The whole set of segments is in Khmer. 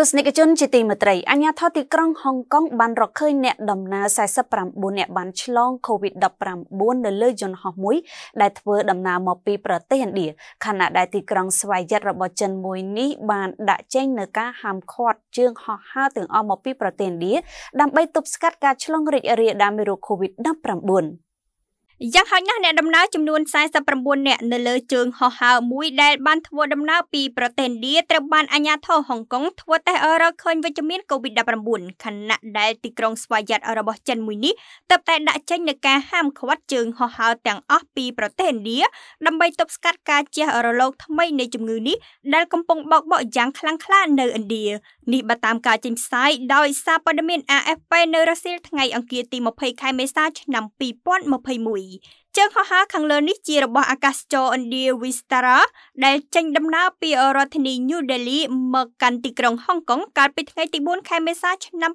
ស្សនិកជនជាទីមេត្រីអាជ្ញាធរទីក្រុងហុងកុង បានរកឃើញអ្នកដំណើរ49អ្នកបានឆ្លង COVID-19 នៅលើយន្តហោះមួយដែលធ្វើដំណើរមកពីប្រទេសឥណ្ឌាខណៈដែលទីក្រុងស្វយ័តរបស់ចិនមួយនេះបានដាក់ចេញនូវការហាមឃាត់ជើងហោះហើរទាំងអស់មកពីប្រទេសឥណ្ឌាដើម្បីទប់ស្កាត់ការឆ្លងរីករាលដាលមេរោគ COVID-19 យ៉ាងហោចណាស់អ្នកដំណើរចំនួន49នាក់នៅលើជើងហោះហើរមួយដែលបានធ្វើដំណើរពីប្រទេសឥណ្ឌាត្រូវបានអាជ្ញាធរហុងកុងធ្វើតេស្តរកឃើញវិជ្ជមាន COVID-19 ខណៈដែលទីក្រុងស្វាយ័តរបស់ចិនមួយនេះទើបតែដាក់ចេញនូវការហាមឃាត់ជើងហោះហើរទាំងអស់ពីប្រទេសឥណ្ឌាដើម្បីទប់ស្កាត់ការជះរលកថ្មីនៃជំងឺនេះដែលកំពុងបោកបក់យ៉ាងខ្លាំងក្លានៅឥណ្ឌានេះបើតាមការចេញផ្សាយដោយសារព័ត៌មាន AFP នៅរុស្ស៊ីថ្ងៃអង្គារទី20ខែមេសាឆ្នាំ2021 really ជើងហោះហើរខាងលើនេះជារបស់អាកាសចរឥណ្ឌា Vistara ដែលចេញដំណើរពីរដ្ឋធានី New Delhi មកកាន់ទីក្រុង Hong Kong កាលពីថ្ងៃទី4ខែមេសាឆ្នាំ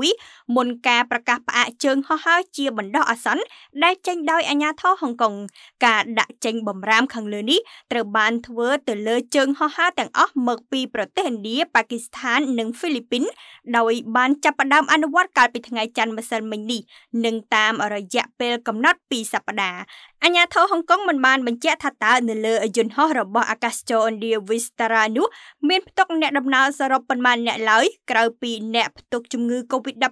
2021មុនការប្រកាសផ្អាកជើងហោះហើរជាបណ្ដោះអាសន្នដែលចេញដោយអាជ្ញាធរ Hong Kong ការដាក់ចេញបំរាមខាងលើនេះត្រូវបានធ្វើទៅលើជើងហោះហើរទាំងអស់មកពីប្រទេសឥណ្ឌាប៉ាគីស្ថាននិងហ្វីលីពីនដោយបានចាប់ផ្ដើមអនុវត្តកាលពីថ្ងៃច័ន្ទម្សិលមិញនេះនិងតាមរយៈពេលកំណត់2សប្ธรรมดาអាញាធរហុងកុងមិនបានបញ្ជាក់ថាតើនៅលើយន្តហោះរបស់អាកាសចរឥណ្ឌា Vistara នោះមានផ្ទុកអ្នកដំណើរសរុបប៉ុន្មានអ្នកឡើយក្រៅពីអ្នកផ្ទុកជំងឺ COVID-19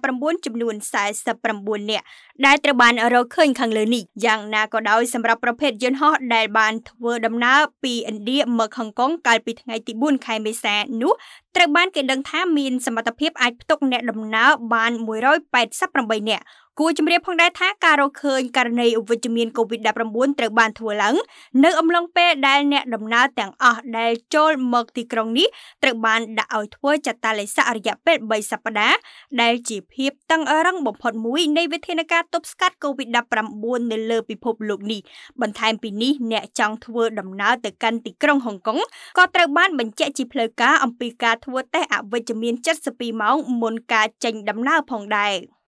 ចំនួន49អ្នកដែលត្រូវបានរកឃើញខាងលើនេះយ៉ាងណាក៏ដោយសម្រាប់ប្រភេទយន្តហោះដែលបានធ្វើដំណើរពីឥណ្ឌាមកហុងកុងកាលពីថ្ងៃទី4ខែមេសានោះត្រូវបានគេដឹងថាមានសមត្ថភាពអាចផ្ទុកអ្នកដំណើរបាន188អ្នក គួរជំរាបផងដែរថាការរកឃើញករណីវិជ្ជមាន COVID-19 2019ត្រូវបានធ្វើឡើងនៅ អំឡុងពេលដែលអ្នកដំណើរទាំងអស់ដែលចូលមកទីក្រុងនេះត្រូវបាន ដាក់ឲ្យធ្វើចតាឡេស័ករយៈពេល3សប្តាហ៍ដែលជាភាពតឹងរឹងបំផុតមួយនៃវិធានការទប់ស្កាត់ COVID-19 នៅលើពិភពលោកនេះបន្ថែមពីនេះអ្នកចង់ធ្វើដំណើរទៅកាន់ទីក្រុងហុងកុងក៏ត្រូវបានបញ្ជាក់ជាផ្លូវការអំពីការធ្វើតេស្តអវិជ្ជមាន72ម៉ោងមុនការចេញ ដំណើរផងដែរ។